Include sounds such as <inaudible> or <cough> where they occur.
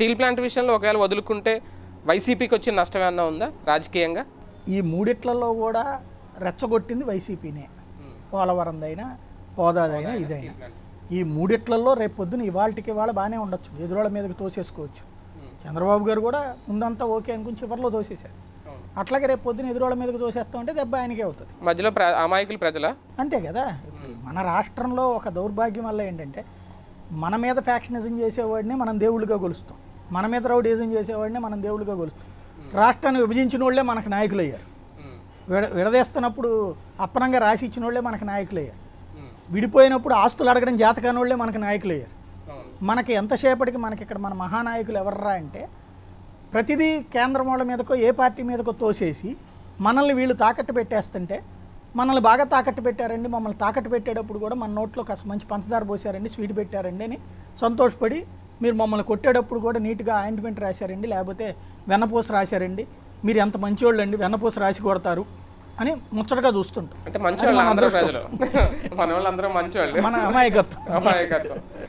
steel plant విషయంలో ఒకవేళ వదులుకుంటే వైసీపీకి వచ్చిన నష్టం ఏమన్నా ఉందా రాజకీయంగా ఈ మూడిట్లలో కూడా రెచ్చగొట్టింది వైసీపీనే పోలవరందైనా హోదాదైనా ఇదైనా ఈ మూడిట్లలో రేపొద్దున ఇవాళకి ఇవాళ బాగానే ఉండొచ్చు ఎదురోళ్ళ మీదకి తోసేసుకోవచ్చు చంద్రబాబు గారు కూడా ముందంతా ఓకే అనుకుని చివరిలో తోసేశారు అట్లాగే రేపు పొద్దున ఎదురోళ్ళ మీదకి తోసేస్తా ఉంటే దెబ్బ ఆయనకే అవుతుంది మధ్యలో అమాయకులు ప్రజల అంతే కదా మన రాష్ట్రంలో ఒక దౌర్భాగ్యం వల్ల ఏంటంటే మన మీద ఫ్యాక్షనిజం చేసేవాడిని మనం దేవుళ్ళుగా కొలుస్తాం మన మీద రౌడీజం చేసేవాడిని మనం దేవుడిగా గోలు రాష్ట్రాన్ని విభజించిన వాళ్ళే మనకు నాయకులు అయ్యారు విడ విడదీస్తున్నప్పుడు అప్పనంగా రాసి ఇచ్చిన వాళ్ళే మనకు నాయకులు అయ్యారు విడిపోయినప్పుడు ఆస్తులు అడగడం జాతకాని వాళ్ళే మనకు నాయకులు అయ్యారు మనకి ఎంతసేపటికి మనకి ఇక్కడ మన మహానాయకులు ఎవర్రా అంటే ప్రతిదీ కేంద్రం వాళ్ళ మీదకో ఏ పార్టీ మీదకో తోసేసి మనల్ని వీళ్ళు తాకట్టు పెట్టేస్తుంటే మనల్ని బాగా తాకట్టు పెట్టారండి మమ్మల్ని తాకట్టు పెట్టేటప్పుడు కూడా మన నోట్లో కాస్త మంచి పంచదార పోసారండి స్వీట్ పెట్టారండి అని సంతోషపడి మీరు మమ్మల్ని కొట్టేటప్పుడు కూడా నీట్గా ఆయింట్మెంట్ రాశారండి లేకపోతే వెన్నపూస రాశారండి మీరు ఎంత మంచివాళ్ళు అండి వెన్నపూస రాసి కొడతారు అని ముచ్చటగా చూస్తుంటారు అంటే మంచి <laughs> మన వాళ్ళందరూ మంచి వాళ్ళు మన అమాయకత్వం అమాయకత్వం